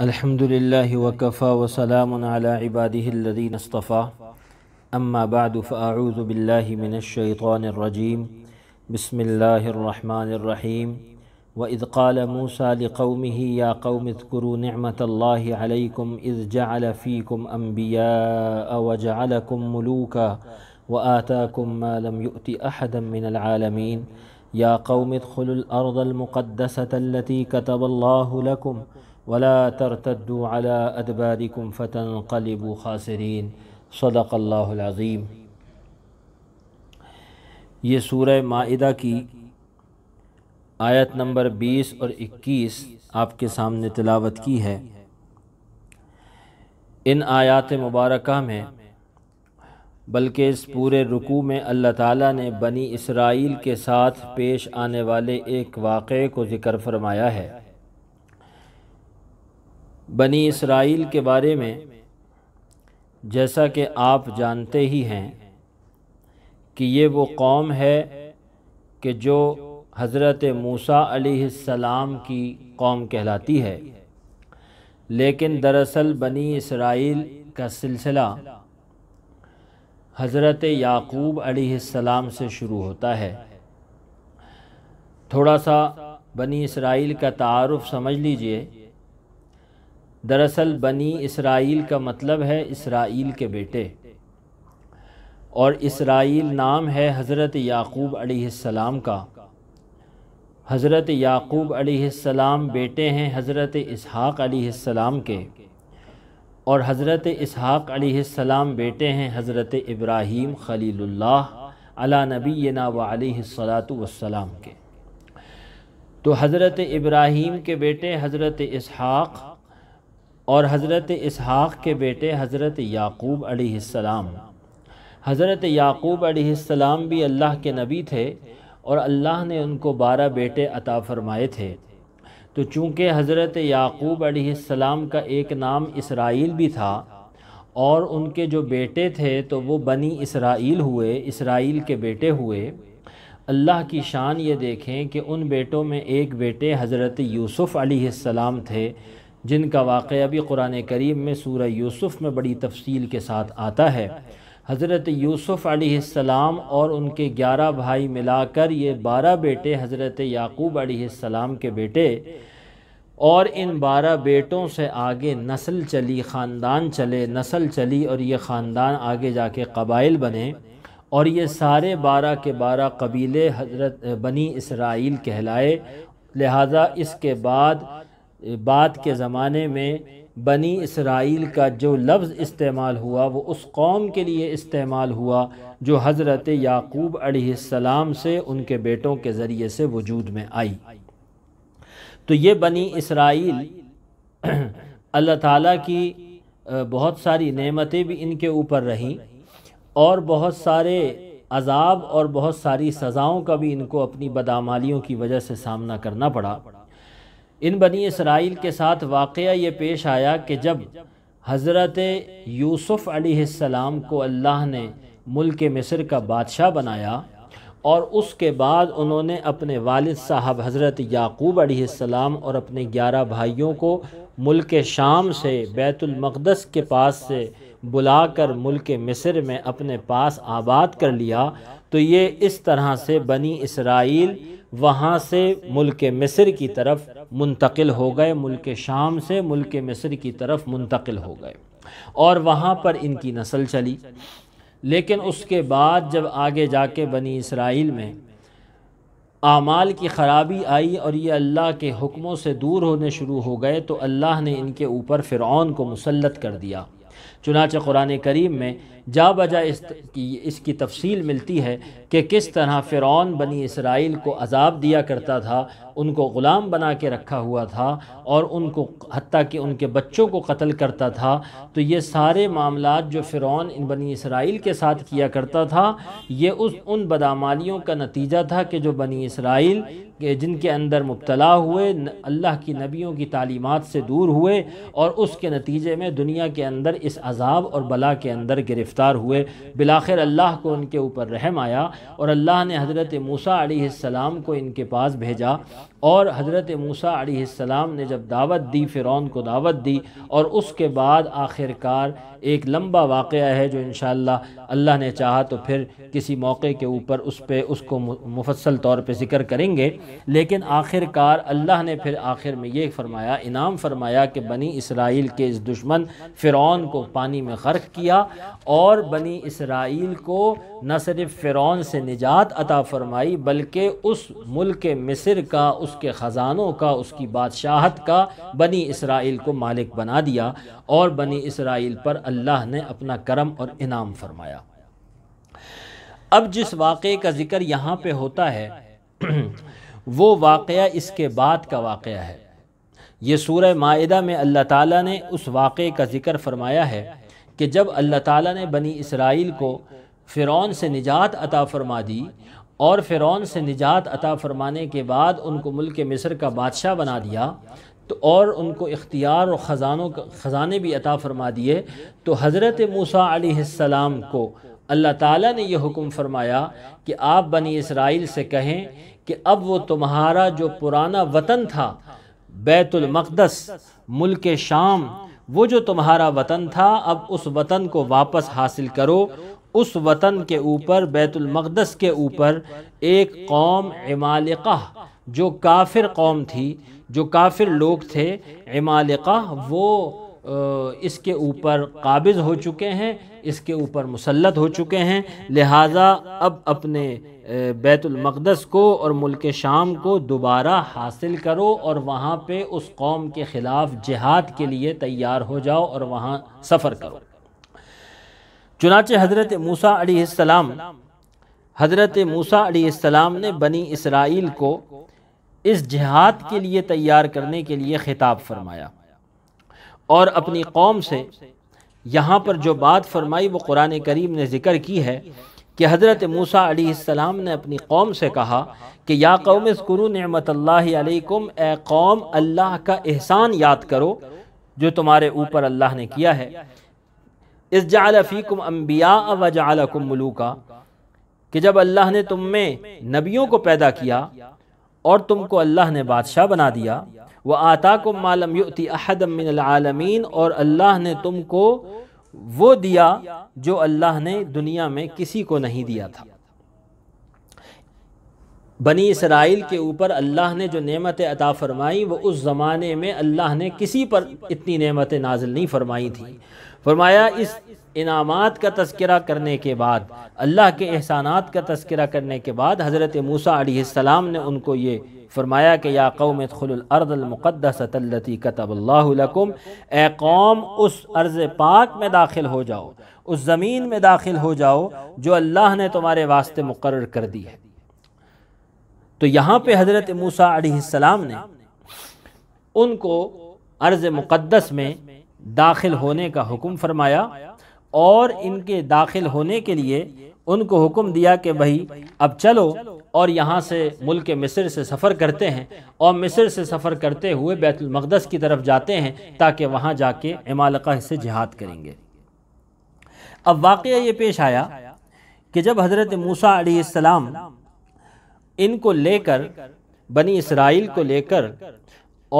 الحمد لله وكفى وسلام على عباده الذين اصطفى أما بعد فأعوذ بالله من الشيطان الرجيم بسم الله الرحمن الرحيم وإذ قال موسى لقومه يا قوم اذكروا نعمة الله عليكم إذ جعل فيكم أنبياء وجعلكم ملوكا وآتاكم ما لم يؤت أحدا من العالمين يا قوم ادخلوا الأرض المقدسة التي كتب الله لكم वला तरतद्दू अला अदबारिकुम फ़तनकलब खासरीन सदक़ल्लाज़ीम ये सूरह माहा की आयत नंबर 20 और 21 आपके सामने तलावत की है इन आयात मुबारक में बल्कि इस पूरे रुकू में अल्लाह ताला ने बनी इसराइल के साथ पेश आने वाले एक वाक़े को ज़िक्र फरमाया है बनी इसराइल के बारे में जैसा कि आप जानते ही हैं कि ये वो कौम है कि जो हज़रत मूसा सलाम की कौम कहलाती है लेकिन दरअसल बनी इसराइल का सिलसिला हज़रत याकूब सलाम से शुरू होता है थोड़ा सा बनी इसराइल का तारफ़ समझ लीजिए दरअसल बनी इसराइल का मतलब है इसराइल के बेटे और इसराइल नाम है हज़रत याकूब अलैहिस्सलाम का हज़रत याकूब अलैहिस्सलाम बेटे हैं हज़रत इसहाक़ अलैहिस्सलाम के और हज़रत इसहाक़ अलैहिस्सलाम बेटे हैं हज़रत इब्राहीम खलीलुल्लाह अला नबीना वसलाम के तो हज़रत इब्राहीम के बेटे हज़रत इसहाक़ और हज़रत इसहाक़ के बेटे हज़रत याकूब अलैहिस्सलाम हज़रत याकूब अलैहिस्सलाम भी अल्लाह के नबी थे और अल्लाह ने उनको बारह बेटे अता फ़रमाए थे तो चूँकि हज़रत याकूब अलैहिस्सलाम का एक नाम इसराइल भी था और उनके जो बेटे थे तो वो बनी इसराइल हुए इसराइल के बेटे हुए अल्लाह की शान ये देखें कि उन बेटों में एक बेटे हज़रत यूसुफ़ अलैहिस्सलाम थे जिनका वाक़ अभी कुरान करीम में सूर यूसुफ़ में बड़ी तफसील के साथ आता है हज़रत यूसुफ़ आसमाम और उनके ग्यारह भाई मिलाकर ये बारह बेटे हज़रत याकूब आसमाम के बेटे और इन बारह बेटों से आगे नस्ल चली ख़ानदान चले नस्ल चली और ये ख़ानदान आगे जाके कबाइल बने और ये सारे बारह के बारह कबीले हजरत बनी इसराइल कहलाए लिहाजा इसके बाद बाद के ज़माने में बनी इसराइल का जो लफ्ज़ इस्तेमाल हुआ वो उस कौम के लिए इस्तेमाल हुआ जो हज़रत याकूब अलैहिस्सलाम से उनके बेटों के ज़रिए से वजूद में आई तो ये बनी इसराइल अल्लाह ताला की बहुत सारी नेमतें भी इनके ऊपर रहीं और बहुत सारे अजाब और बहुत सारी सज़ाओं का भी इनको अपनी बदामालियों की वजह से सामना करना पड़ा इन बनी इसराइल के साथ वाक़ ये पेश आया कि जब हज़रत यूसुफ़ अलैहिस्सलाम को अल्लाह ने मुल्क मिस्र का बादशाह बनाया और उसके बाद उन्होंने अपने वालिद साहब हज़रत याकूब अलैहिस्सलाम और अपने ग्यारह भाइयों को मुल्क शाम से बैतुलमक़दस के पास से बुलाकर मुल्क मिस्र में अपने पास आबाद कर लिया तो ये इस तरह से बनी इसराइल वहाँ से मुल्क मिस्र की तरफ मुंतकिल हो गए मुल्क शाम से मुल्क मिस्र की तरफ मुंतकिल हो गए और वहाँ पर इनकी नस्ल चली लेकिन उसके बाद जब आगे जाके बनी इसराइल में आमाल की ख़राबी आई और ये अल्लाह के हुक्मों से दूर होने शुरू हो गए तो अल्लाह ने इनके ऊपर फ़िरौन को मुसलत कर दिया चुनाच कुरान करीम में जा बजा इस, इसकी तफसील मिलती है कि किस तरह फ़िरौन बनी इसराइल को अजाब दिया करता था उनको ग़ुलाम बना के रखा हुआ था और उनको हती कि उनके बच्चों को कत्ल करता था तो ये सारे मामला जो फ़िरौन इन बनी इसराइल के साथ किया करता था ये उस उन बदामालियों का नतीजा था कि जो बनी इसराइल जिनके अंदर मुबतला हुए अल्लाह की नबियों की तालीमत से दूर हुए और उसके नतीजे में दुनिया के अंदर इस अजाब और बला के अंदर गिरफ़्तार हुए बिलाखिर अल्लाह को उनके ऊपर रहम आया और अल्लाह ने हज़रत मूसा आलम को इनके पास भेजा और हज़रत मूसा सलाम ने जब दावत दी फ़िरौन को दावत दी और उसके बाद आखिरकार एक लंबा वाक़ है जो इन अल्लाह ने चाहा तो फिर किसी मौके के ऊपर उस पर उसको मुफसल तौर पर ज़िक्र करेंगे लेकिन आखिरकार अल्लाह ने फिर आखिर में ये फ़रमाया इनाम फरमाया कि बनी इसराइल के इस दुश्मन फ़िरौन को पानी में गर्क किया और बनी इसराइल को न सिर्फ फ़िरौन से निजात अता फ़रमाई बल्कि उस मुल्क मिस्र का उस उसके ख़ज़ानों का उसकी बादशाहत का बनी इसराइल को मालिक बना दिया और बनी इसराइल पर अल्लाह ने अपना करम और इनाम फरमाया अब जिस वाक़े का ज़िक्र यहाँ पे होता है वो वाक़ इसके बाद का वाक़ है ये सूर माहिदा में अल्लाह ताला ने उस वाक़े का ज़िक्र फरमाया है कि जब अल्लाह ताला ने बनी इसराइल को फ़िरौन से निजात अता फरमा दी और फ़िरौन से निजात अता फ़रमाने के बाद उनको मुल्क मिस्र का बादशाह बना दिया तो और उनको इख्तियार और ख़जानों ख़जाने भी अता फ़रमा दिए तो हज़रत मूसा आसमाम को अल्लाह ताला ने यह हुक्म फरमाया कि आप बनी इसराइल से कहें कि अब वो तुम्हारा जो पुराना वतन था बैतुलमक़दस मुल्क शाम वो जो तुम्हारा वतन था अब उस वतन को वापस हासिल करो उस वतन के ऊपर बैतुलमक़दस के ऊपर एक कौम इमालिका जो काफिर कौम थी जो काफिर लोग थे इमालिका वो इसके ऊपर काबिज़ हो चुके हैं इसके ऊपर मुसलत हो चुके हैं लिहाजा अब अपने बैतुलमक़दस को और मुल्क शाम को दोबारा हासिल करो और वहाँ पे उस कौम के ख़िलाफ़ जिहाद के लिए तैयार हो जाओ और वहाँ सफ़र करो चुनाचे हज़रत मूसा सलाम हज़रत मूसा सलाम ने बनी इसराइल को इस जिहाद के लिए तैयार करने के लिए खिताब फरमाया और अपनी कौम से यहाँ पर जो बात फरमाई वो कुरान करीम ने ज़िक्र की है कि हज़रत मूसा अलीसम ने अपनी कौम से कहा कि या कौम स्कुरु नमत अलैकुम ए कौम अल्लाह का एहसान याद करो जो तुम्हारे ऊपर अल्लाह ने किया है इस जालफ़ीकुम अम्बिया व जालकुम मलूका कि जब अल्लाह ने तुम में नबियों को पैदा किया और तुमको अल्लाह ने बादशाह बना दिया व आताकुम मालम युति अहदमिनमीन और अल्लाह ने तुमको वो दिया जो अल्लाह ने दुनिया में किसी को नहीं दिया था बनी इसराइल के ऊपर अल्लाह ने जो नेमत अता फ़रमाई वो उस ज़माने में अल्लाह ने किसी पर इतनी नेमत नाजिल नहीं फ़रमाई थी फरमाया इस इनामात का तस्करा करने के बाद अल्लाह के एहसानात का तस्करा करने के बाद हज़रत मूसा सलाम ने उनको ये फरमाया कि या कौम ख़ुलर्दमक़दसतलती कतबल्लाकुम ए कौम उस अर्ज़ पाक में दाखिल हो जाओ उस ज़मीन में दाखिल हो जाओ जो अल्लाह ने तुम्हारे वास्ते मुकर कर दी है तो यहाँ पर हज़रत मूसा सलाम ने उनको अर्ज़ मुक़दस में दाखिल होने का हुक्म फरमाया और इनके दाखिल होने के लिए उनको हुक्म दिया कि भाई अब चलो और यहाँ से मुल्क मिस्र से सफ़र करते हैं और मिस्र से सफ़र करते हुए बैतुलमक़दस की तरफ जाते हैं ताकि वहाँ जाके इमालका से जिहाद करेंगे अब वाक़ ये पेश आया कि जब हज़रत मूसा अलीसलाम इनको लेकर बनी इसराइल को लेकर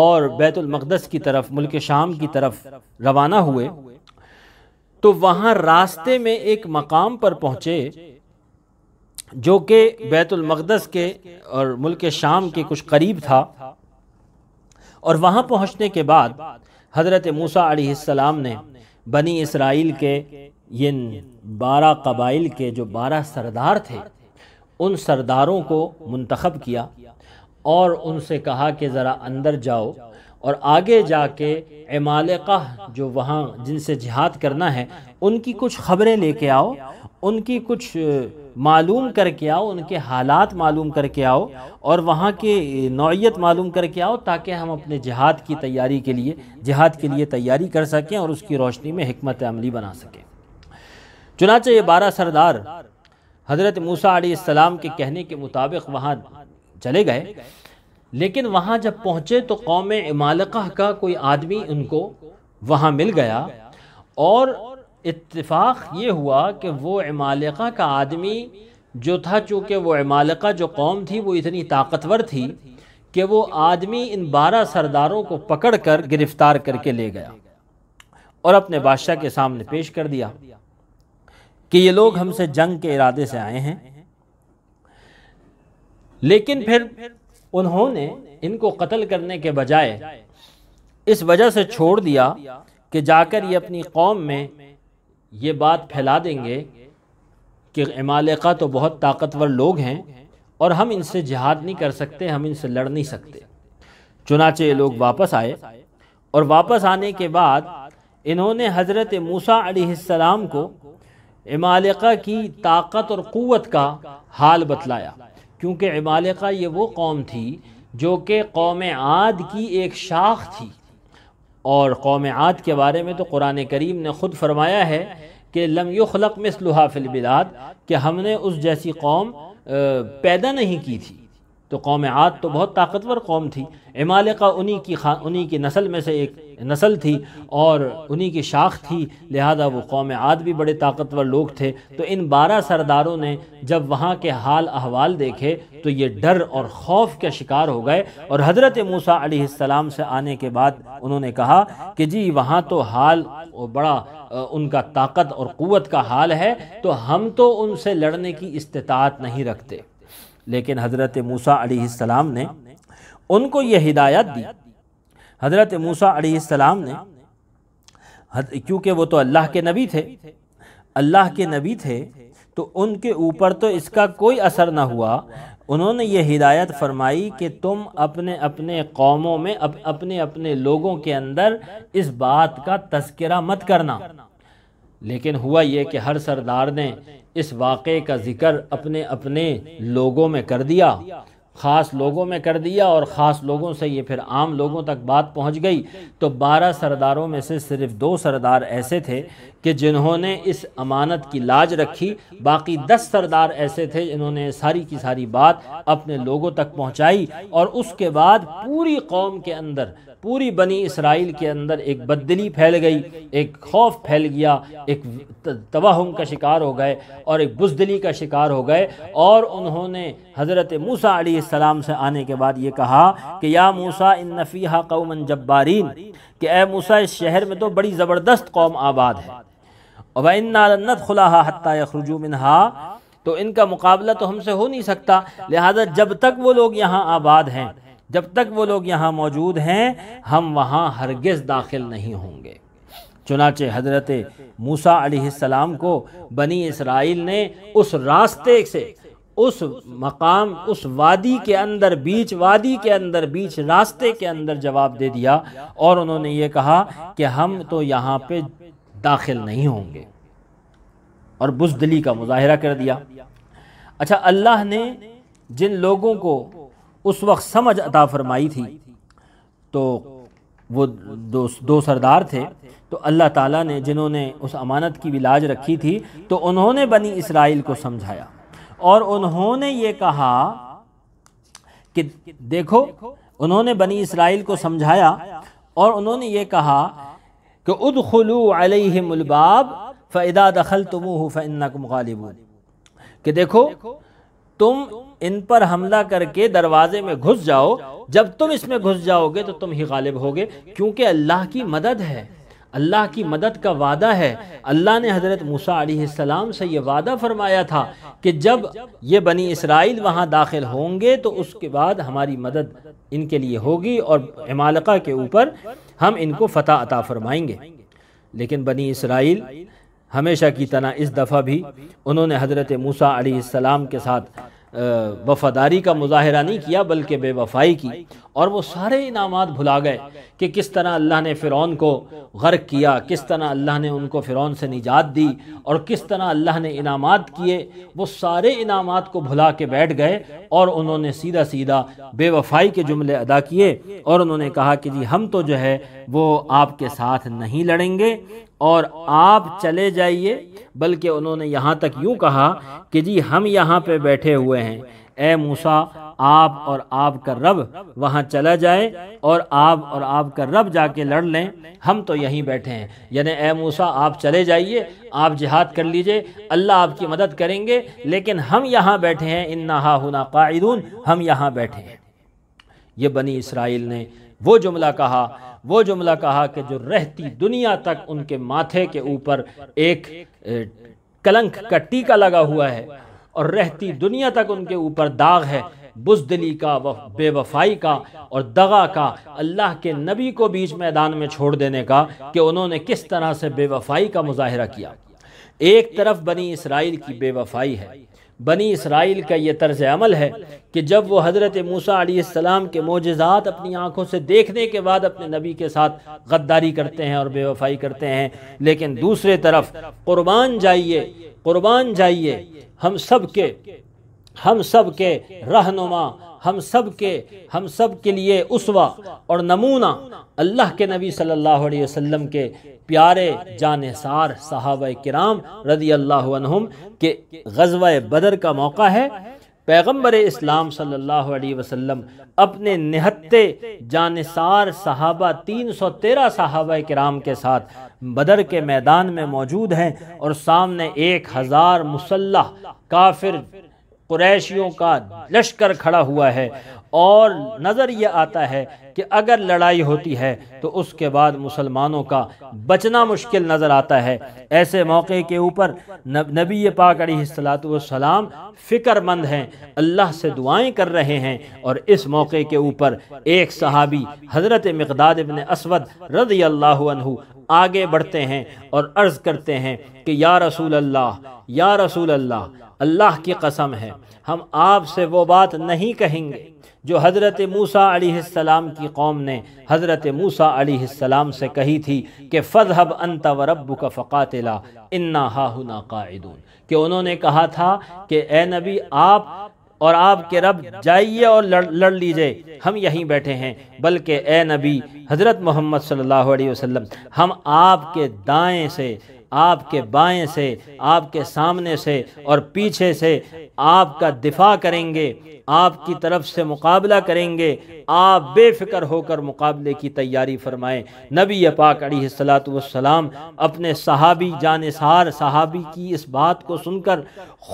और बैतुलमक़दस की तरफ मुल्क शाम की तरफ रवाना हुए तो वहाँ रास्ते में एक मकाम पर पहुँचे जो कि बैतुलमक़दस के और मुल्क शाम के कुछ करीब था और वहाँ पहुँचने के बाद हज़रत मूसा आसमाम ने बनी इसराइल के इन बारह कबाइल के जो बारह सरदार थे उन सरदारों को मंतखब किया और उनसे कहा कि ज़रा अंदर जाओ और आगे जाके इमालका जो वहाँ जिनसे जिहाद करना है उनकी कुछ ख़बरें लेके आओ उनकी कुछ मालूम करके आओ उनके हालात मालूम करके आओ और वहाँ की नौीयत मालूम करके आओ ताकि हम अपने जिहाद की तैयारी के लिए जिहाद के लिए तैयारी कर सकें और उसकी रोशनी में हमत अमली बना सकें चुनाचे ये बारह सरदार हज़रत मूसा सलाम के कहने के मुताबिक वहाँ चले गए लेकिन वहाँ जब पहुँचे तो कौम इमालका का कोई आदमी उनको वहाँ मिल गया और इतफ़ाक़ ये हुआ कि वो इमालका का आदमी जो था चूँकि वो इमालका जो कौम थी वो इतनी ताकतवर थी कि वो आदमी इन बारह सरदारों को पकड़ कर गिरफ्तार करके ले गया और अपने बादशाह के सामने पेश कर दिया कि ये लोग हमसे जंग के इरादे से आए हैं लेकिन फिर उन्होंने इनको कत्ल करने के बजाय इस वजह से छोड़ दिया कि जाकर ये अपनी कौम में ये बात फैला देंगे कि इमालका तो बहुत ताकतवर लोग हैं और हम इनसे जिहाद नहीं कर सकते हम इनसे लड़ नहीं सकते चुनाचे ये लोग वापस आए और वापस आने के बाद इन्होंने हज़रत मूसा सलाम को इमालिका की ताकत और क़वत का हाल बतलाया क्योंकि इमालिका ये वो कौम थी जो कि कौम आद की एक शाख थी और कौम आद के बारे में तो कुरान करीम ने ख़ुद फरमाया है कि लम में मिसलुहा फिलबिलाद कि हमने उस जैसी कौम पैदा नहीं की थी तो कौम आद तो बहुत ताकतवर कौम थी एमालिका उन्हीं की खा उन्हीं की नस्ल में से एक नस्ल थी और उन्हीं की शाख थी लिहाजा वो कौम आद भी बड़े ताकतवर लोग थे तो इन बारह सरदारों ने जब वहाँ के हाल अहवाल देखे तो ये डर और खौफ के शिकार हो गए और हज़रत मूसा सलाम से आने के बाद उन्होंने कहा कि जी वहाँ तो हाल बड़ा उनका ताकत और क़वत का हाल है तो हम तो उनसे लड़ने की इस्तात नहीं रखते लेकिन हज़रत मूसा सलाम ने उनको यह हिदायत दी हज़रत मूसा सलाम ने क्योंकि वो तो अल्लाह के नबी थे अल्लाह के नबी थे तो उनके ऊपर तो इसका कोई असर ना हुआ उन्होंने यह हिदायत फरमाई कि तुम अपने अपने कौमों में अप, अपने अपने लोगों के अंदर इस बात का तस्करा मत करना लेकिन हुआ यह कि हर सरदार ने इस वाक़े का ज़िक्र अपने अपने लोगों में कर दिया ख़ास लोगों में कर दिया और ख़ास लोगों से ये फिर आम लोगों तक बात पहुंच गई तो बारह सरदारों में से सिर्फ दो सरदार ऐसे थे कि जिन्होंने इस अमानत की लाज रखी बाकी दस सरदार ऐसे थे जिन्होंने सारी की सारी बात अपने लोगों तक पहुंचाई और उसके बाद पूरी कौम के अंदर पूरी बनी इसराइल के अंदर एक बदली फैल गई एक खौफ फैल गया एक तबाहम का शिकार हो गए और एक बुजदली का शिकार हो गए और उन्होंने हज़रत मूसा सलाम से आने के बाद ये कहा कि या मूसा इन नफ़ीहा कौमन जब्बारीन कि ए मूसा इस शहर में तो बड़ी ज़बरदस्त कौम आबाद है और इन नालन्नत खुला हत्ता मिनहा तो इनका मुकाबला तो हमसे हो नहीं सकता लिहाजा जब तक वो लोग यहाँ आबाद हैं जब तक वो लोग यहाँ मौजूद हैं हम वहाँ हरगिज़ दाखिल नहीं होंगे चुनाचे हजरत मूसा सलाम को बनी इसराइल ने उस रास्ते से उस मकाम उस वादी के अंदर बीच वादी के अंदर बीच रास्ते के अंदर जवाब दे दिया और उन्होंने ये कहा कि हम तो यहाँ पे दाखिल नहीं होंगे और बुजदली का मुजाहरा कर दिया अच्छा अल्लाह ने जिन लोगों को उस वक्त समझ अता फरमाई थी तो वो दो दो सरदार थे तो अल्लाह ताला ने जिन्होंने उस अमानत की विलाज रखी थी तो उन्होंने बनी इसराइल को समझाया और उन्होंने ये कहा कि देखो उन्होंने बनी इसराइल को समझाया और उन्होंने ये कहा कि उद खलू अलबाब फ़ैदा दखल तुम फ़न्नक गालिबून कि देखो तुम इन पर हमला करके दरवाजे में घुस जाओ जब तुम इसमें घुस जाओगे तो तुम ही गालिब होगे क्योंकि अल्लाह की मदद है अल्लाह की मदद का वादा है अल्लाह ने हज़रत मूसा सलाम से ये वादा फरमाया था कि जब ये बनी इसराइल वहाँ दाखिल होंगे तो उसके बाद हमारी मदद इनके लिए होगी और इमालका के ऊपर हम इनको फ़तह अता फरमाएंगे लेकिन बनी इसराइल हमेशा की तरह इस दफ़ा भी उन्होंने हज़रत मूसा सलाम के साथ वफादारी का मुजाहरा नहीं किया बल्कि बेवफाई की और वो सारे इनाम भुला गए कि किस तरह अल्लाह ने फ़िरौन को गर्क किया किस तरह अल्लाह ने उनको फ़िरौन से निजात दी और किस तरह अल्लाह ने इनाम किए वो सारे इनाम को भुला के बैठ गए और उन्होंने सीधा सीधा बेवफाई के जुमले अदा किए और उन्होंने कहा कि जी हम तो जो है वो आपके साथ नहीं लड़ेंगे और आप चले जाइए बल्कि उन्होंने यहाँ तक यूँ कहा कि जी हम यहाँ पे बैठे हुए हैं ए मूसा आप और आप का रब वहाँ चला जाए और आप और आप का रब जाके लड़ लें हम तो यहीं बैठे हैं यानी ए मूसा आप चले जाइए आप जिहाद कर लीजिए अल्लाह आपकी मदद करेंगे लेकिन हम यहाँ बैठे हैं इन नहा हुना कायदून हम यहाँ बैठे हैं ये बनी इसराइल ने वो जुमला कहा वो जुमला कहा कि जो रहती दुनिया तक उनके माथे के ऊपर एक कलंक का टीका लगा हुआ है और रहती दुनिया तक उनके ऊपर दाग है बुजदली का व बेवफाई का और दगा का अल्लाह के नबी को बीच मैदान में छोड़ देने का कि उन्होंने किस तरह से बेवफाई का मुजाहरा किया एक तरफ बनी इसराइल की बेवफाई है बनी इसराइल का ये तर्ज अमल है कि जब वो हज़रत मूसा आलाम के मोजात अपनी आँखों से देखने के बाद अपने नबी के साथ गद्दारी करते हैं और बेवफाई करते हैं लेकिन दूसरे तरफ क़ुरबान जाइए क़ुरबान जाइए हम सब के हम सब के रहनुमा हम सब के हम सब के लिए उसवा और नमूना अल्लाह के नबी सल्लल्लाहु अलैहि वसल्लम के प्यारे जानसार साहब कराम रदी अल्लाह के गजवा बदर का मौका है पैगम्बर इस्लाम सल्लल्लाहु अलैहि वसल्लम अपने निहत्ते जानसार साहबा 313 साहबा कराम के साथ बदर के मैदान में मौजूद हैं और सामने एक हज़ार मुसल्ह काफिर कुरैशियों का लश्कर खड़ा हुआ है और नज़र ये आता है कि अगर लड़ाई होती है तो उसके बाद मुसलमानों का बचना मुश्किल नज़र आता है ऐसे मौके के ऊपर नबी पाक सलाम फ़िक्रमंद हैं अल्लाह से दुआएं कर रहे हैं और इस मौके के ऊपर एक सहाबी हज़रत मकदाद इबन असवद रज़ी अल्लाह आगे बढ़ते हैं और अर्ज़ करते हैं कि या रसूल अल्लाह या रसूल अल्लाह अल्लाह की कसम है हम आपसे वो बात नहीं कहेंगे जो हज़रत मूसा सलाम की कौम ने हज़रत मूसा सलाम से कही थी कि फ़जहब अंत व रब का फ़ातिला इन्ना हाहुना कायदून कि उन्होंने कहा था कि ए नबी आप और आपके रब जाइए और लड़ लड़ लीजिए हम यहीं बैठे हैं बल्कि ए नबी हज़रत मोहम्मद सल्लल्लाहु अलैहि वसल्लम हम आपके दाएं से आपके बाएं से आपके सामने से और पीछे से आपका दिफा करेंगे आपकी तरफ से मुकाबला करेंगे आप बेफिक्र होकर मुकाबले की तैयारी फरमाएं नबी पाक अली सलाम अपने सहाबी जानसार सहाबी की इस बात को सुनकर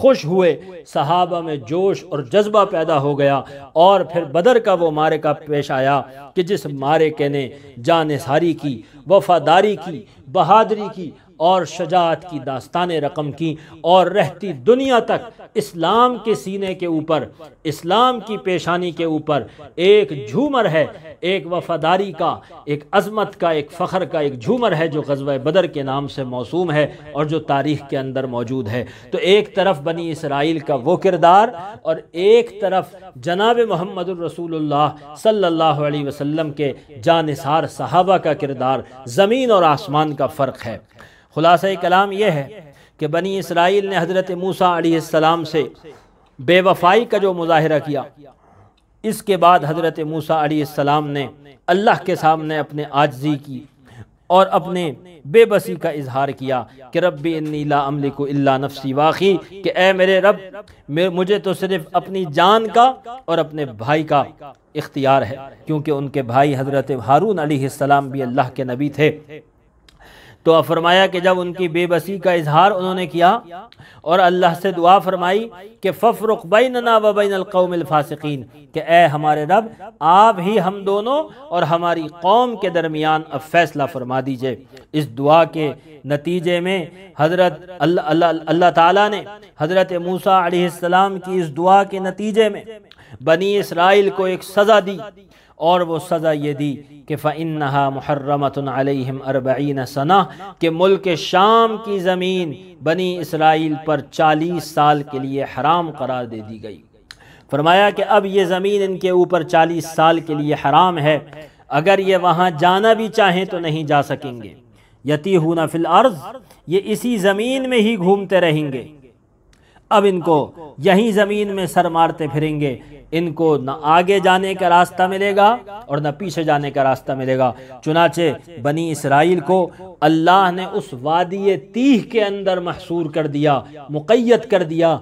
खुश हुए सहाबा में जोश और जज्बा पैदा हो गया और फिर बदर का वो मारे का पेश आया कि जिस मारे के ने जानसारी की वफादारी की बहादरी की और शजात की दास्तान रकम की और रहती दुनिया तक इस्लाम के सीने के ऊपर इस्लाम की पेशानी के ऊपर एक झूमर है एक वफादारी का एक अजमत का एक फ़खर का एक झूमर है जो गजब बदर के नाम से मौसूम है और जो तारीख के अंदर मौजूद है तो एक तरफ बनी इसराइल का वो किरदार और एक तरफ जनाब मोहम्मद रसूलुल्लाह सल्लल्लाहु अलैहि वसल्लम के जानसार सहाबा का किरदार ज़मीन और आसमान का फ़र्क है खुलासा कलाम यह है कि बनी इसराइल ने हज़रत मूसा आसमाम से बेवफाई का जो मुजाहरा किया इसके बाद हज़रत मूसा आसमाम ने अल्लाह के सामने अपने आजजी की और अपने बेबसी का इजहार किया कि रब्बी इन्नीला अमली को अल्ला नफसी वाखी कि ए मेरे रब मुझे तो सिर्फ अपनी जान का और अपने भाई का इख्तियार है क्योंकि उनके भाई हज़रत हारून सलाम भी अल्लाह के नबी थे तो अब फरमाया कि जब उनकी बेबसी का इजहार उन्होंने किया और अल्लाह से दुआ फरमाई कि फ़फ़रुख बैनना वबैन क़ौमिलफ़ासिकीन कि ए हमारे रब आप ही हम दोनों और हमारी कौम के दरमियान अब फ़ैसला फरमा दीजिए इस दुआ के नतीजे में हज़रत अल्लाह ताला ने हज़रत मूसा की इस दुआ के नतीजे में बनी इसराइल को एक सज़ा दी और वो सज़ा ये दी कि फा नहा महरमतम अरबीन सना के मुल्क शाम की ज़मीन बनी इसराइल पर चालीस साल के लिए हराम करार दे दी गई फरमाया कि अब ये ज़मीन इनके ऊपर चालीस साल के लिए हराम है अगर ये वहाँ जाना भी चाहें तो नहीं जा सकेंगे यती हूना फिल अर्ज़ ये इसी ज़मीन में ही घूमते रहेंगे अब इनको यहीं ज़मीन में सर मारते फिरेंगे इनको न आगे जाने का रास्ता मिलेगा और न पीछे जाने का रास्ता मिलेगा चुनाचे बनी इसराइल को अल्लाह ने उस वादी तीह के अंदर महसूर कर दिया मुक़ैद कर दिया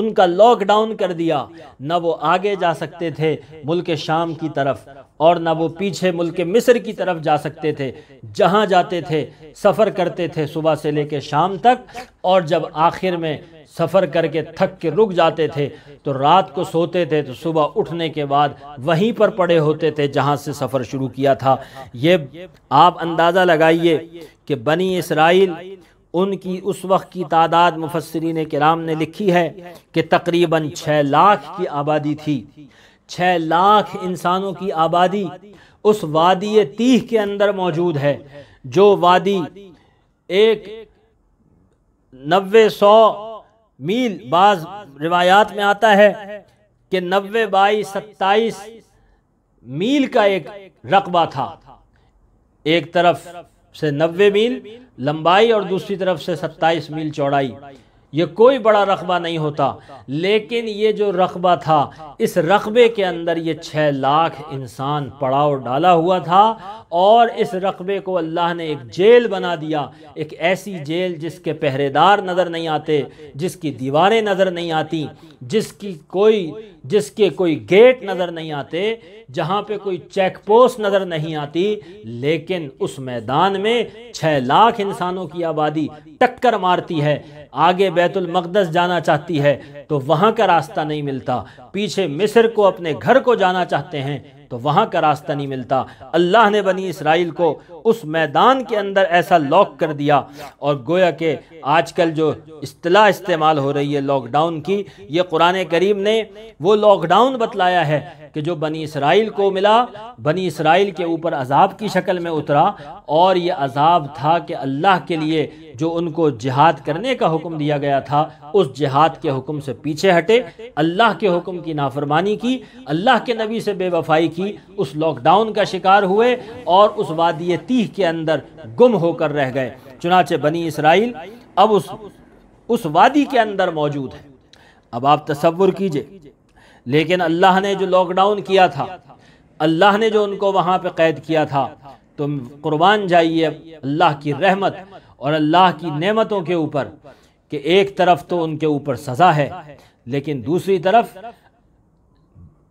उनका लॉकडाउन कर दिया न वो आगे जा सकते थे मुल्क शाम की तरफ और न वो पीछे मुल्क मिस्र की तरफ जा सकते थे जहाँ जाते थे सफ़र करते थे सुबह से लेकर शाम तक और जब आखिर में सफ़र करके थक के रुक जाते थे तो रात को सोते थे तो सुबह उठने के बाद वहीं पर पड़े होते थे जहाँ से सफ़र शुरू किया था ये आप अंदाज़ा लगाइए कि बनी इसराइल उनकी उस वक्त की तादाद मुफसरीन कराम ने लिखी है कि तकरीबन छः लाख की आबादी थी छः लाख इंसानों की आबादी उस वादी तीह के अंदर मौजूद है जो वादी एक नबे सौ मील बाज रिवायात में आता है कि नबे बाई सत्ताईस मील का एक रकबा था एक तरफ से नबे मील लंबाई और दूसरी तरफ से सत्ताईस मील चौड़ाई ये कोई बड़ा रकबा नहीं होता लेकिन ये जो रकबा था इस रकबे के अंदर ये छः लाख इंसान पड़ाव डाला हुआ था और इस रकबे को अल्लाह ने एक जेल बना दिया एक ऐसी जेल जिसके पहरेदार नज़र नहीं आते जिसकी दीवारें नज़र नहीं आती जिसकी कोई जिसके कोई गेट नज़र नहीं आते जहाँ पे कोई चेक पोस्ट नज़र नहीं आती लेकिन उस मैदान में छः लाख इंसानों की आबादी टक्कर मारती है आगे बैतुल मकदस जाना चाहती है तो वहाँ का रास्ता नहीं मिलता पीछे मिस्र को अपने घर को जाना चाहते हैं तो वहाँ का रास्ता नहीं मिलता अल्लाह ने बनी इसराइल को उस मैदान के अंदर ऐसा लॉक कर दिया और गोया के आजकल जो अतलाह इस्तेमाल हो रही है लॉकडाउन की ये कुरान करीम ने वो लॉकडाउन बतलाया है कि जो बनी इसराइल को मिला बनी इसराइल के ऊपर अजाब की शक्ल में उतरा और ये अजाब था कि अल्लाह के लिए जो उनको जिहाद करने का हुक्म दिया गया था उस जिहाद के हुक्म से पीछे हटे अल्लाह के हुक्म की नाफरमानी की अल्लाह के नबी से बेवफाई की उस लॉकडाउन का शिकार हुए और उस वादी मसीह के अंदर गुम होकर रह गए चुनाचे बनी इसराइल अब उस उस वादी के अंदर मौजूद है अब आप तस्वुर कीजिए लेकिन अल्लाह ने जो लॉकडाउन किया था अल्लाह ने जो उनको वहाँ पे कैद किया था तो कुर्बान जाइए अल्लाह की रहमत और अल्लाह की नेमतों के ऊपर कि एक तरफ तो उनके ऊपर सज़ा है लेकिन दूसरी तरफ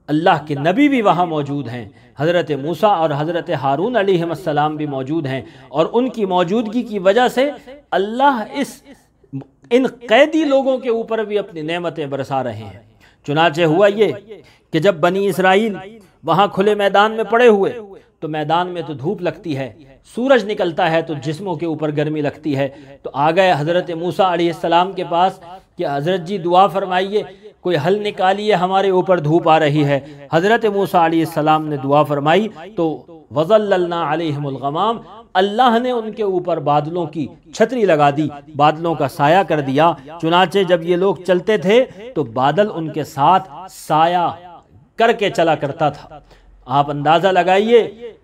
अल्लाह के नबी भी वहाँ मौजूद हैं हज़रत मूसा और हज़रत हारून अलीसम भी मौजूद हैं और उनकी मौजूदगी की वजह से अल्लाह इस इन कैदी लोगों के ऊपर भी अपनी नेमतें बरसा रहे हैं चुनाचे हुआ ये कि जब बनी इसराइल वहाँ खुले मैदान में पड़े हुए तो मैदान में तो धूप लगती है सूरज निकलता है तो जिस्मों के ऊपर गर्मी लगती है तो आ गए हज़रत मूसा सलाम के पास कि हज़रत जी दुआ फरमाइए कोई हल निकालिए हमारे ऊपर धूप आ रही है हज़रत मूसा सलाम ने दुआ फरमाई तो वज़ल्लामाम अल्लाह ने उनके ऊपर बादलों की छतरी लगा दी बादलों का साया कर दिया चुनाचे जब ये लोग चलते थे तो बादल उनके साथ साया करके चला करता था आप अंदाज़ा लगाइए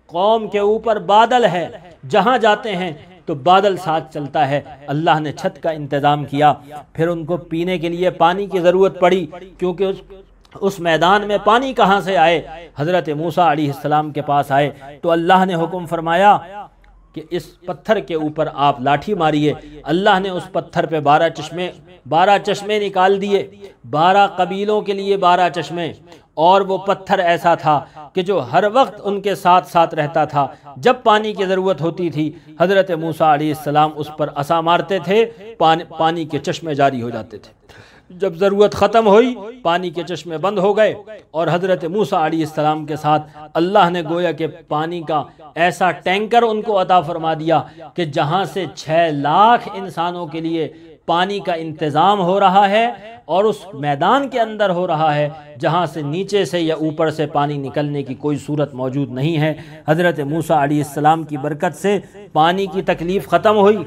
कौम के ऊपर बादल है जहाँ जाते हैं तो बादल साथ चलता है अल्लाह ने छत का इंतज़ाम किया फिर उनको पीने के लिए पानी की ज़रूरत पड़ी क्योंकि उस उस मैदान में पानी कहाँ से आए हज़रत मूसा अलीसलाम के पास आए तो अल्लाह ने हुक्म फरमाया कि इस पत्थर के ऊपर आप लाठी मारिए अल्लाह ने उस पत्थर पे बारह चश्मे बारह चश्मे निकाल दिए बारह कबीलों के लिए बारह चश्मे और वो पत्थर ऐसा था कि जो हर वक्त उनके साथ साथ रहता था जब पानी की ज़रूरत होती थी हज़रत मूसा सलाम उस पर असा मारते थे पान, पानी के चश्मे जारी हो जाते थे जब ज़रूरत ख़त्म हुई पानी के चश्मे बंद हो गए और हज़रत मूसा सलाम के साथ अल्लाह ने गोया के पानी का ऐसा टैंकर उनको अता फरमा दिया कि जहाँ से छः लाख इंसानों के लिए पानी का इंतज़ाम हो रहा है और उस मैदान के अंदर हो रहा है जहाँ से नीचे से या ऊपर से पानी निकलने की कोई सूरत मौजूद नहीं है हज़रत मूसा सलाम की बरकत से पानी की तकलीफ़ ख़त्म हुई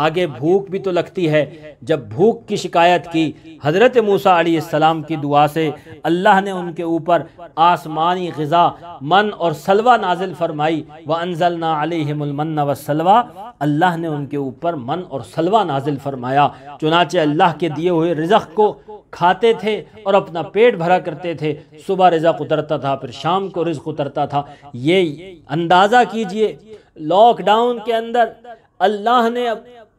आगे भूख भी तो लगती है जब भूख की शिकायत की हज़रत मूसा सलाम की दुआ से अल्लाह ने उनके ऊपर आसमानी गज़ा मन और सलवा नाजिल फरमाई व अनजलना अलमन वसलवा अल्लाह ने उनके ऊपर मन और सलवा नाजिल फरमाया चुनाचे अल्लाह के दिए हुए रिजक को खाते थे और अपना पेट भरा करते थे सुबह रिजक उतरता था फिर शाम को रिजक उतरता था ये अंदाज़ा कीजिए लॉकडाउन के अंदर अल्लाह ने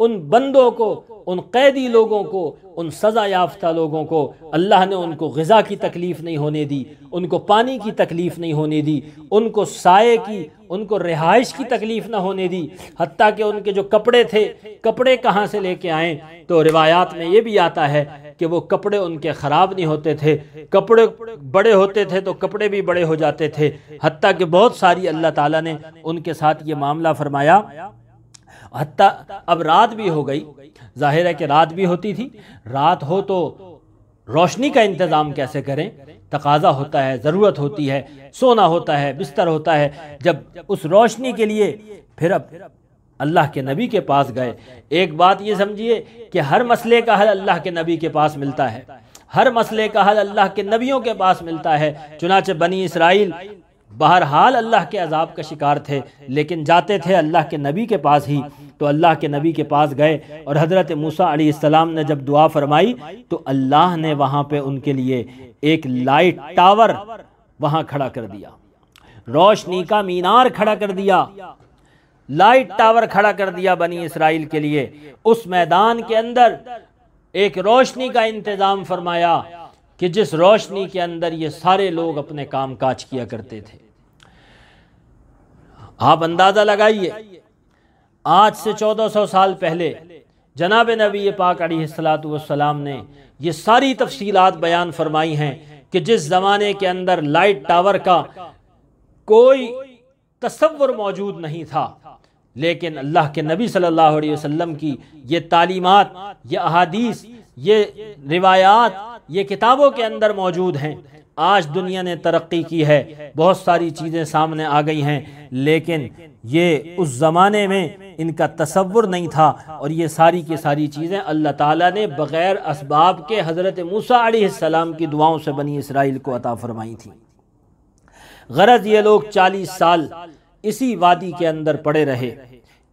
उन बंदों को उन कैदी लोगों को उन सज़ा याफ्ता लोगों को अल्लाह ने उनको गज़ा की तकलीफ़ नहीं होने दी उनको पानी की तकलीफ़ नहीं होने दी उनको साय की उनको रिहाइश की तकलीफ़ ना होने दी हती कि उनके जो कपड़े थे कपड़े कहाँ से लेके आए तो रिवायात में ये भी आता है कि वो कपड़े उनके ख़राब नहीं होते थे कपड़े बड़े होते थे तो कपड़े भी बड़े हो जाते थे हती कि बहुत सारी अल्लाह ताली ने उनके साथ ये मामला फरमाया हती अब रात भी हो गई जाहिर है कि रात भी होती थी रात हो तो रोशनी का इंतज़ाम कैसे करें तकाजा होता है ज़रूरत होती है सोना होता है बिस्तर होता है जब उस रोशनी के लिए फिर अब अल्लाह के नबी के पास गए एक बात ये समझिए कि हर मसले का हल अल्लाह के नबी के पास मिलता है हर मसले का हल अल्लाह के नबियों के पास मिलता है चुनाच बनी इसराइल बहरहाल अल्लाह के अजाब का शिकार थे लेकिन जाते थे अल्लाह के नबी के पास ही तो अल्लाह के नबी के पास गए और हज़रत मूसा अलैहिस्सलाम ने जब दुआ फरमाई तो अल्लाह ने वहाँ पे उनके लिए एक लाइट टावर वहाँ खड़ा कर दिया रोशनी का मीनार खड़ा कर दिया लाइट टावर खड़ा कर दिया बनी इसराइल के लिए उस मैदान के अंदर एक रोशनी का इंतज़ाम फरमाया कि जिस रोशनी के अंदर ये सारे लोग अपने काम काज किया करते थे आप अंदाज़ा लगाइए आज से 1400 साल पहले जनाब नबी पाक सलाम ने ये सारी तफसीलात बयान फरमाई हैं कि जिस ज़माने के अंदर लाइट टावर का कोई तस्वर मौजूद नहीं था लेकिन अल्लाह के नबी सल्लल्लाहु अलैहि वसल्लम की ये तालीमत ये अहादीस ये रिवायात ये किताबों के अंदर मौजूद हैं आज दुनिया ने तरक्की की है बहुत सारी चीज़ें सामने आ गई हैं लेकिन ये उस ज़माने में इनका तस्वुर नहीं था और ये सारी की सारी चीज़ें अल्लाह ताला ने बग़ैर इसबाब के हज़रत मूसा सलाम की दुआओं से बनी इसराइल को अता फ़रमाई थी गरज ये लोग चालीस साल इसी वादी के अंदर पड़े रहे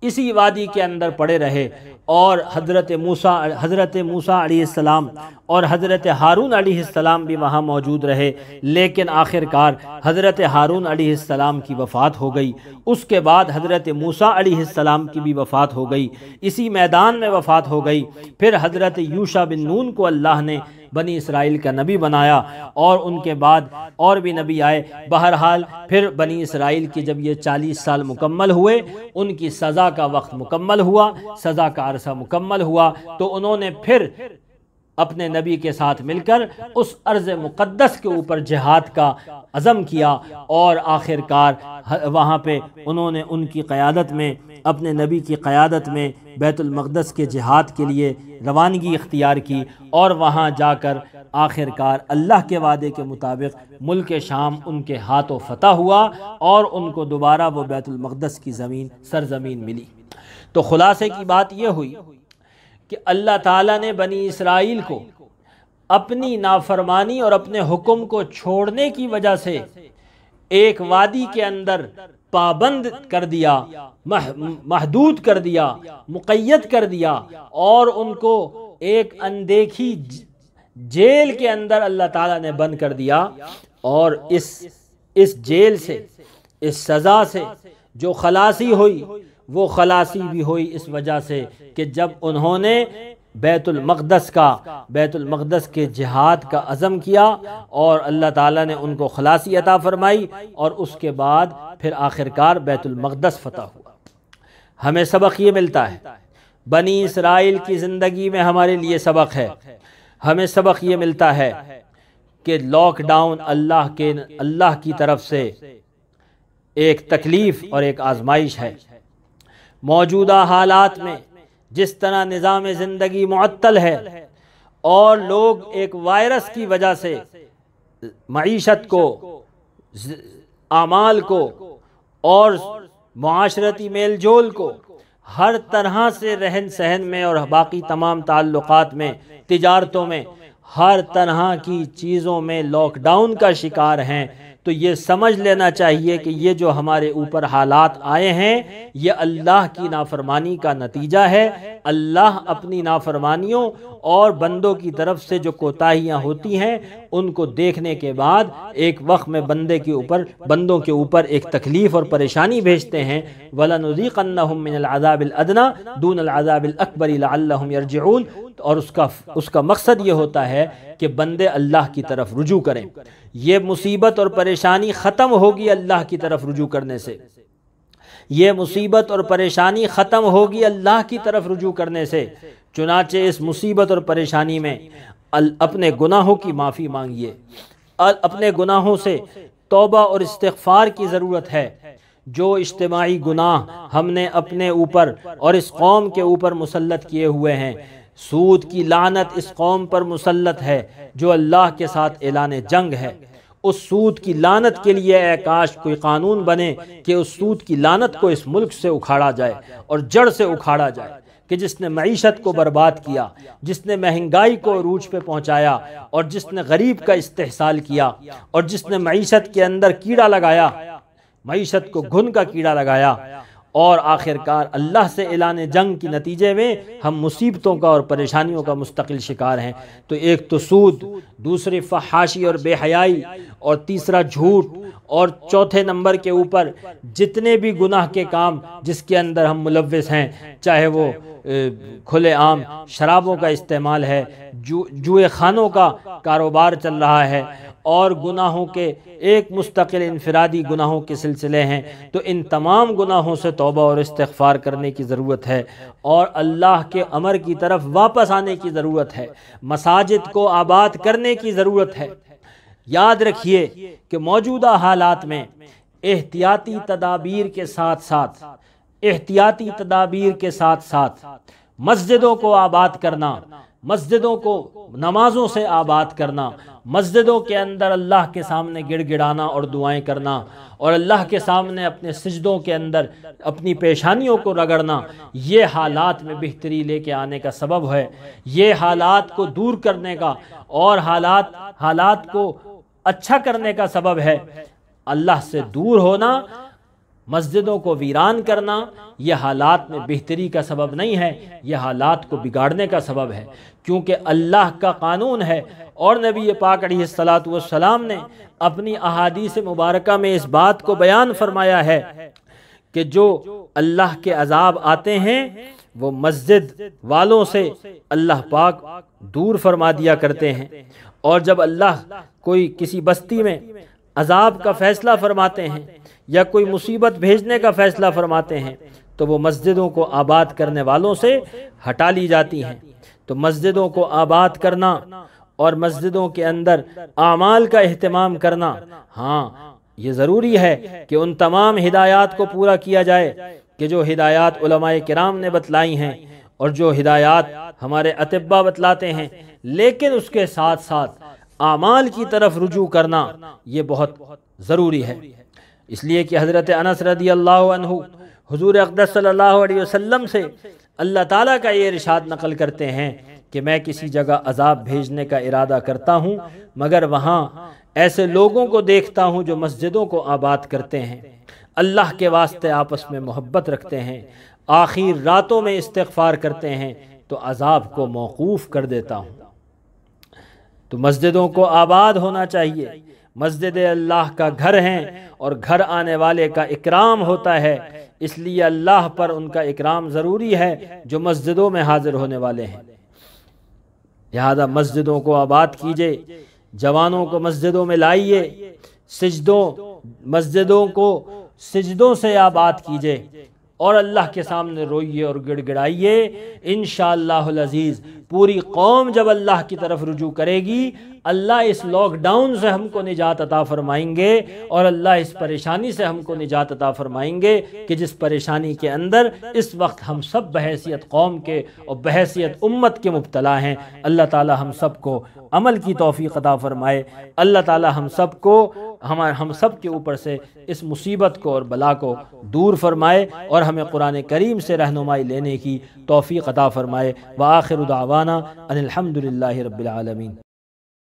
इसी वादी के अंदर पड़े रहे और हज़रत मूसा हज़रत मूसा सलाम और हज़रत हारून सलाम भी वहाँ मौजूद रहे लेकिन आखिरकार हज़रत हारून सलाम की वफ़ात हो गई उसके बाद हज़रत मूसा सलाम की भी वफ़ात हो गई इसी मैदान में वफ़ात हो गई फिर हज़रत यूशा बिन नून को अल्लाह ने बनी इसराइल का नबी बनाया और उनके बाद और भी नबी आए बहरहाल फिर बनी इसराइल की जब ये चालीस साल मुकम्मल हुए उनकी सज़ा का वक्त मुकम्मल हुआ सज़ा का अरसा मुकम्मल हुआ तो उन्होंने फिर अपने नबी के साथ मिलकर उस अर्ज़ मुक़दस के ऊपर जिहाद का अज़म किया और आखिरकार वहाँ पे उन्होंने उनकी क़्यादत में अपने नबी की क़्यादत में बैतुलमक़दस के जिहाद के लिए रवानगी इख्तियार की और वहाँ जाकर आखिरकार अल्लाह के वादे के मुताबिक मुल्क शाम उनके हाथों फतह हुआ और उनको दोबारा वो बैतुलमक़दस की ज़मीन सरजमीन मिली तो ख़ुलासे की बात यह हुई कि अल्लाह ताला ने बनी इसराइल को अपनी नाफरमानी और अपने हुक्म को छोड़ने की वजह से एक वादी के अंदर पाबंद कर दिया मह, महदूद कर दिया मुक़ैद कर दिया और उनको एक अनदेखी जेल के अंदर अल्लाह ताला ने बंद कर दिया और इस इस जेल से इस सज़ा से जो खलासी हुई वो खलासी भी हुई इस वजह से कि जब उन्होंने बैतुलमक़दस का बैतुलमक़दस के जिहाद का अज़म किया और अल्लाह ताला ने उनको खलासी अता फरमाई और उसके बाद फिर आखिरकार बैतुलमक़दस फतह हुआ हमें सबक ये मिलता है बनी इसराइल की ज़िंदगी में हमारे लिए सबक है हमें सबक ये मिलता है कि लॉकडाउन अल्लाह के अल्लाह की तरफ से एक तकलीफ़ और एक आजमाइश है मौजूदा हालात में जिस तरह निज़ाम ज़िंदगी मअतल है और लोग एक वायरस की वजह से मीशत को आमाल को और माशरती मेल जोल को हर तरह से रहन सहन में और बाकी तमाम ताल्लुक़ात में तजारतों में हर तरह की चीज़ों में लॉकडाउन का शिकार हैं तो ये समझ लेना चाहिए कि ये जो हमारे ऊपर हालात आए हैं ये अल्लाह की नाफरमानी का नतीजा है अल्लाह अपनी नाफरमानियों और बंदों की तरफ से जो कोताहियाँ होती हैं उनको देखने के बाद एक वक्त में बंदे के ऊपर बंदों के ऊपर एक तकलीफ़ और परेशानी भेजते हैं वलाज़ाबिलदना दून अज़ाबिल अकबर यरजून और उसका उसका मकसद ये होता है कि बंदे अल्लाह की तरफ रुजू करें यह मुसीबत और परेशानी ख़त्म होगी अल्लाह की तरफ रुजू करने से यह मुसीबत और परेशानी ख़त्म होगी अल्लाह की तरफ रुजू करने से चुनाचे इस मुसीबत और परेशानी में अपने गुनाहों की माफ़ी मांगिए अपने गुनाहों से तोबा और इस्तफ़ार की ज़रूरत है जो इज्तमाही गुनाह हमने अपने ऊपर और इस कौम के ऊपर मुसलत किए हुए हैं सूद की लानत इस कौम पर मुसलत है जो अल्लाह के साथ ऐलान जंग है उस सूद की लानत के लिए आकाश कोई कानून बने कि उस सूद की लानत को इस मुल्क से उखाड़ा जाए और जड़ से उखाड़ा जाए कि जिसने मीशत को बर्बाद किया जिसने महंगाई को रूज पे पहुंचाया और जिसने गरीब का इस्तेसाल किया और जिसने मीशत के अंदर कीड़ा लगाया मीशत को घुन का कीड़ा लगाया और आखिरकार अल्लाह से एलान जंग के नतीजे में हम मुसीबतों का और परेशानियों का मुस्तकिल शिकार हैं तो एक तो सूद दूसरे फहाशी और बेहयाई और तीसरा झूठ और चौथे नंबर के ऊपर जितने भी गुनाह के काम जिसके अंदर हम मुलविस हैं चाहे वो खुलेआम शराबों का इस्तेमाल है जुए खानों का कारोबार चल रहा है और गुनाहों के एक मुस्तकिल इनफरादी गुनाहों के सिलसिले हैं तो इन तमाम गुनाहों से तौबा और इस्तफ़ार करने की ज़रूरत है और अल्लाह के अमर की तरफ वापस आने की ज़रूरत है मसाजिद को आबाद करने की ज़रूरत है याद रखिए कि मौजूदा हालात में एहतियाती तदाबीर के साथ साथ एहतियाती तदाबीर के साथ साथ मस्जिदों को आबाद करना मस्जिदों को नमाजों से आबाद करना मस्जिदों के अंदर अल्लाह के सामने गिड़गिड़ाना और दुआएं करना और अल्लाह के सामने अपने सजदों के अंदर अपनी पेशानियों को रगड़ना ये हालात में बेहतरी लेके आने का सबब है ये हालात को दूर करने का और हालात हालात को अच्छा करने का सबब है अल्लाह से दूर होना मस्जिदों को वीरान करना यह हालात में बेहतरी का सबब नहीं है यह हालात को बिगाड़ने का सबब है क्योंकि अल्लाह का कानून है और नबी पाक सलाम ने अपनी अहादीस मुबारक में इस बात को बयान फरमाया है कि जो अल्लाह के अजाब आते हैं वो मस्जिद वालों से अल्लाह पाक दूर फरमा दिया करते हैं और जब अल्लाह कोई किसी बस्ती में अजाब का फ़ैसला फरमाते हैं या कोई मुसीबत भेजने का फ़ैसला फरमाते हैं तो वो मस्जिदों को आबाद करने वालों से हटा ली जाती हैं तो मस्जिदों को आबाद करना और मस्जिदों के अंदर आमाल का अहतमाम करना हाँ ये ज़रूरी है कि उन तमाम हिदायत को पूरा किया जाए कि जो हिदायत कराम ने बतलाई हैं और जो हिदायत हमारे अतबा बतलाते हैं लेकिन उसके साथ साथ आमाल की तरफ रुजू करना ये बहुत ज़रूरी है इसलिए कि हज़रत अनस रदी अल्लाह हजूर अकदस सल्लल्लाहु अलैहि वसल्लम से अल्लाह ताला का ये इरशाद नकल करते हैं कि मैं किसी जगह अजाब भेजने का इरादा करता हूँ मगर वहाँ ऐसे लोगों को देखता हूँ जो मस्जिदों को आबाद करते हैं अल्लाह के वास्ते आपस में मोहब्बत रखते हैं आखिर रातों में इस्तफ़ार करते हैं तो अजाब को मौकूफ़ कर देता हूँ तो मस्जिदों को आबाद होना चाहिए मस्जिद अल्लाह का घर हैं और घर आने वाले का इकराम होता है इसलिए अल्लाह पर उनका इकराम ज़रूरी है जो मस्जिदों में हाजिर होने वाले हैं लिहाजा मस्जिदों को आबाद कीजिए जवानों को मस्जिदों में लाइए सजदों मस्जिदों को सजदों से आबाद कीजिए और अल्लाह के सामने रोइए और गिड़गिड़ाइए इन शज़ीज़ पूरी कौम जब अल्लाह की तरफ रुजू करेगी अल्लाह इस लॉकडाउन से हमको निजात अता फरमाएंगे और अल्लाह इस परेशानी से हमको निजात अता फरमाएंगे कि जिस परेशानी के अंदर इस वक्त हम सब बहसीत कौम के और बहसीत उम्मत के मुबतला हैं अल्लाह ताली हम सब को अमल की तोफ़ी अता फ़रमाए अल्लाह ताली हम सब को हमारे हम सब के ऊपर से इस मुसीबत को और बला को दूर फरमाए और हमें कुरान करीम से रहनुमाई लेने की तोफ़ी अता फरमाए व आखिर दावाना अनिलहमदिल्ला रबालमीन